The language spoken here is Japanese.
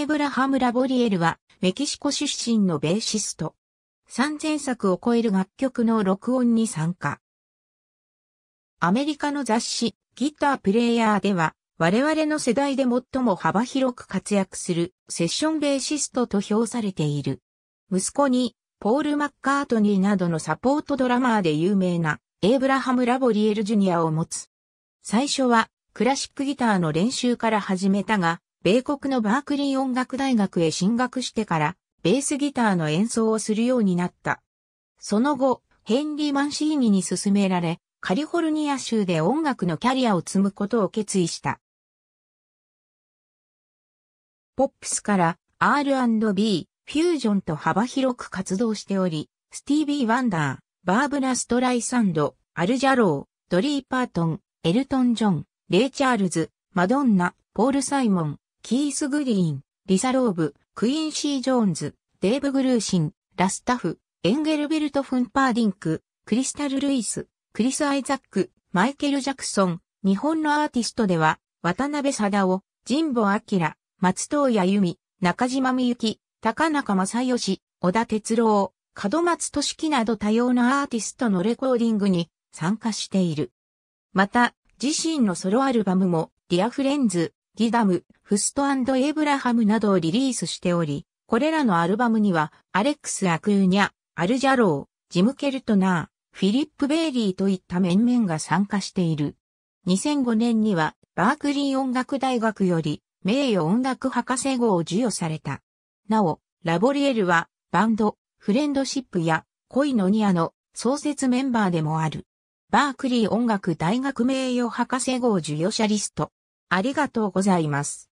エブラハム・ラボリエルはメキシコ出身のベーシスト。3000作を超える楽曲の録音に参加。アメリカの雑誌ギタープレイヤーでは我々の世代で最も幅広く活躍するセッションベーシストと評されている。息子にポール・マッカートニーなどのサポートドラマーで有名なエイブラハム・ラボリエル・ジュニアを持つ。最初はクラシックギターの練習から始めたが、米国のバークリー音楽大学へ進学してから、ベースギターの演奏をするようになった。その後、ヘンリー・マンシーニに勧められ、カリフォルニア州で音楽のキャリアを積むことを決意した。ポップスから R&B、フュージョンと幅広く活動しており、スティービー・ワンダー、バーブラ・ストライサンド、アルジャロー、ドリー・パートン、エルトン・ジョン、レイ・チャールズ、マドンナ、ポール・サイモン、キース・グリーン、リサ・ローブ、クインシー・ジョーンズ、デーブ・グルーシン、ラスタフ、エンゲルベルト・フンパーディンク、クリスタル・ルイス、クリス・アイザック、マイケル・ジャクソン、日本のアーティストでは、渡辺貞夫、神保明、松任谷由実、中島みゆき、高中正義、小田哲郎、門松俊樹など多様なアーティストのレコーディングに参加している。また、自身のソロアルバムも、ディアフレンズ、ギダム、フストエブラハムなどをリリースしており、これらのアルバムには、アレックス・アクーニャ、アルジャロー、ジム・ケルトナー、フィリップ・ベイリーといった面々が参加している。2005年には、バークリー音楽大学より、名誉音楽博士号を授与された。なお、ラボリエルは、バンド、フレンドシップや、恋のニアの創設メンバーでもある。バークリー音楽大学名誉博士号授与者リスト。ありがとうございます。